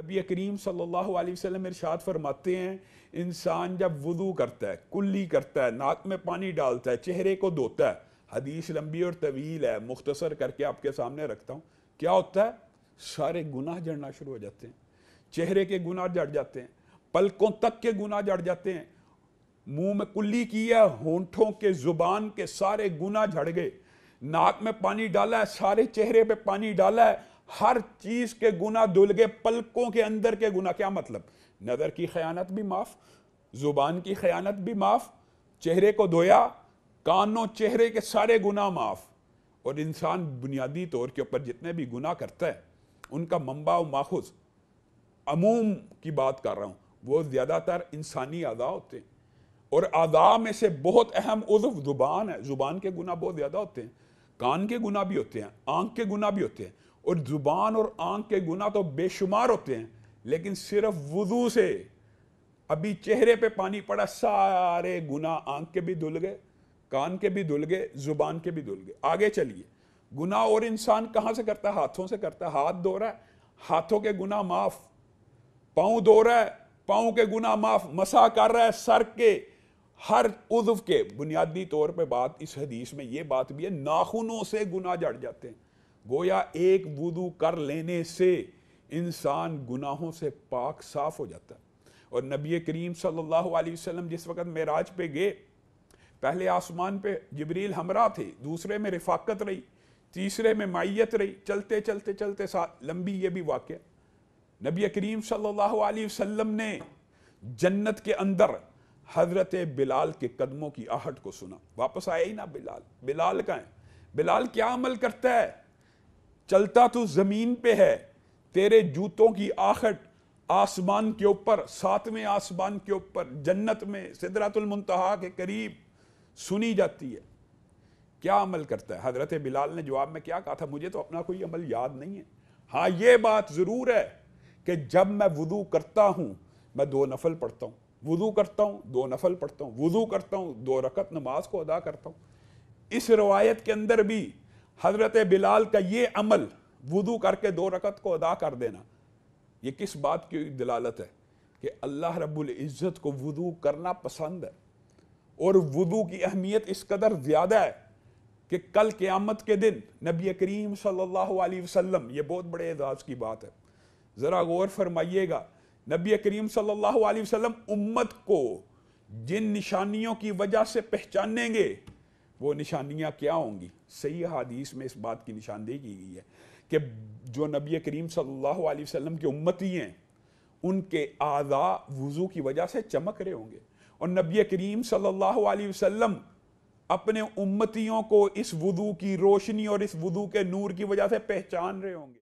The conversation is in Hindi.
नबी करीम सल्लल्लाहु अलैहि वसल्लम इरशाद फरमाते हैं इंसान जब वज़ू करता है कुल्ली करता है नाक में पानी डालता है चेहरे को धोता है हदीस लंबी और तवील है मुख्तसर करके आपके सामने रखता हूँ क्या होता है सारे गुनाह जड़ना शुरू हो जाते हैं चेहरे के गुनाह जड़ जाते हैं पलकों तक के गुनाह जड़ जाते हैं मुंह में कुल्ली की है होंठों के ज़ुबान के सारे गुनाह झड़ गए नाक में पानी डाला है सारे चेहरे पे पानी डाला है हर चीज के गुना धुल गए पलकों के अंदर के गुना क्या मतलब नजर की खयानत भी माफ जुबान की खयानत भी माफ चेहरे को धोया कानों चेहरे के सारे गुना माफ और इंसान बुनियादी तौर के ऊपर जितने भी गुना करता है उनका मंबा माखुज अमूम की बात कर रहा हूँ वो ज़्यादातर इंसानी अदा होते हैं और अदा में से बहुत अहम उजव ज़ुबान है ज़ुबान के गुना बहुत ज़्यादा होते हैं कान के गुना भी होते हैं आंख के गुना भी होते हैं और ज़ुबान और आंख के गुना तो बेशुमार होते हैं लेकिन सिर्फ वजू से अभी चेहरे पे पानी पड़ा सारे गुना आंख के भी धुल गए कान के भी धुल गए जुबान के भी धुल गए आगे चलिए गुना और इंसान कहाँ से करता है हाथों से करता है हाथ धो रहा है हाथों के गुना माफ पाँव धो रहा है पाँव के गुना माफ मसा कर रहा है सर के हर उद्व के बुनियादी तौर पे बात इस हदीस में ये बात भी है नाखूनों से गुना जड़ जाते हैं गोया एक वुदू कर लेने से इंसान गुनाहों से पाक साफ हो जाता है और नबी करीम सल्लल्लाहु अलैहि वसल्लम जिस वक्त मेराज पे गए पहले आसमान पे जबरील हमरा थे दूसरे में रिफाकत रही तीसरे में माइत रही चलते चलते चलते साथ लंबी ये भी वाक़ नबी करीम सल्लल्लाहु अलैहि वसल्लम ने जन्नत के अंदर हजरत बिलाल के कदमों की आहट को सुना वापस आया ही ना बिलाल बिलाल का है बिलाल क्या अमल करता है चलता तो जमीन पे है तेरे जूतों की आखट आसमान के ऊपर सातवें आसमान के ऊपर जन्नत में सिदरातुल मुंतहा के करीब सुनी जाती है क्या अमल करता है हजरत बिलाल ने जवाब में क्या कहा था मुझे तो अपना कोई अमल याद नहीं है हाँ ये बात ज़रूर है कि जब मैं वुदू करता हूँ मैं दो नफल पढ़ता हूँ वुदू करता हूँ दो नफल पढ़ता हूँ वुदू करता हूँ दो रकत नमाज को अदा करता हूँ इस रवायत के अंदर भी हजरत बिलाल का ये अमल वुदू करके दो रकत को अदा कर देना ये किस बात की दलालत है कि अल्लाह रब्बुल इज़्ज़त को वुदू करना पसंद है और वुदू की अहमियत इस कदर ज़्यादा है कि कल क़्यामत के दिन नबी करीम सल्लल्लाहु अलैहि वसल्लम ये बहुत बड़े एजाज़ की बात है ज़रा गौर फरमाइएगा नबी करीम सल्लल्लाहु अलैहि वसल्लम उम्मत को जिन निशानियों की वजह से पहचानेंगे वो निशानियाँ क्या होंगी सही हदीस में इस बात की निशानदेही की गई है कि जो नबी करीम सल्लल्लाहु अलैहि वसल्लम की उम्मती हैं उनके आज़ा वज़ू की वजह से चमक रहे होंगे और नबी करीम सल्लल्लाहु अलैहि वसल्लम अपने उम्मतियों को इस वुदू की रोशनी और इस वुदू के नूर की वजह से पहचान रहे होंगे